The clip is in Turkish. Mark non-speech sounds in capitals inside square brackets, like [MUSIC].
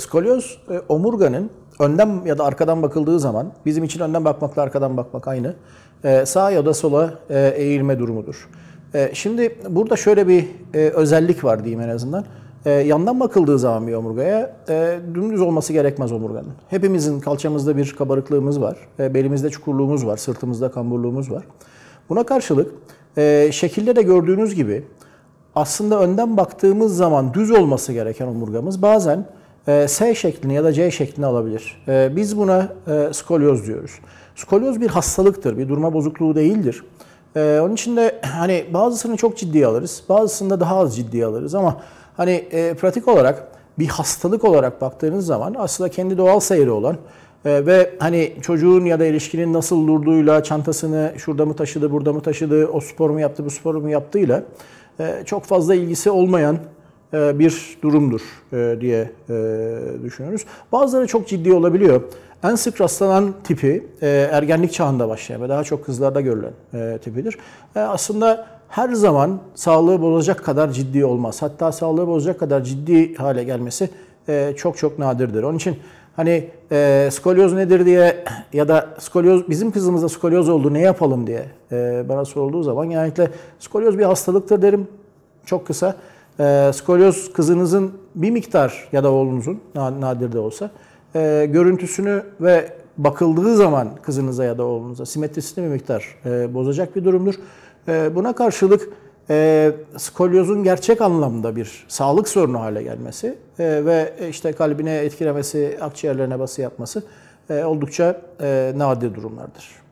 Skolyoz e, omurganın önden ya da arkadan bakıldığı zaman bizim için önden bakmakla arkadan bakmak aynı. E, sağa ya da sola e, eğilme durumudur. E, şimdi burada şöyle bir e, özellik var diyeyim en azından. E, yandan bakıldığı zaman bir omurgaya e, dümdüz olması gerekmez omurganın. Hepimizin kalçamızda bir kabarıklığımız var. E, belimizde çukurluğumuz var. Sırtımızda kamburluğumuz var. Buna karşılık e, şekilde de gördüğünüz gibi aslında önden baktığımız zaman düz olması gereken omurgamız bazen ee, S şeklini ya da C şeklini alabilir. Ee, biz buna e, skolyoz diyoruz. Skolyoz bir hastalıktır, bir durma bozukluğu değildir. Ee, onun için de [CLEARS THROAT] hani bazısını çok ciddiye alırız, bazısını da daha az ciddiye alırız ama hani e, pratik olarak bir hastalık olarak baktığınız zaman aslında kendi doğal seyri olan e, ve hani çocuğun ya da ilişkinin nasıl durduğuyla çantasını şurada mı taşıdı, burada mı taşıdı, o spor mu yaptı, bu spor mu yaptığıyla çok fazla ilgisi olmayan e, bir durumdur e, diye e, düşünüyoruz. Bazıları çok ciddi olabiliyor. En sık rastlanan tipi ergenlik çağında başlayan ve daha çok kızlarda görülen tipidir. Aslında her zaman sağlığı bozacak kadar ciddi olmaz. Hatta sağlığı bozacak kadar ciddi hale gelmesi çok çok nadirdir. Onun için hani e, skolyoz nedir diye ya da skolyoz bizim kızımızda skolyoz oldu ne yapalım diye bana sorulduğu zaman genellikle skolyoz bir hastalıktır derim çok kısa e, skolyoz kızınızın bir miktar ya da oğlunuzun nadir de olsa e, görüntüsünü ve bakıldığı zaman kızınıza ya da oğlunuza simetrisini bir miktar e, bozacak bir durumdur. E, buna karşılık e, skolyozun gerçek anlamda bir sağlık sorunu hale gelmesi e, ve işte kalbine etkilemesi, akciğerlerine bası yapması e, oldukça e, nadir durumlardır.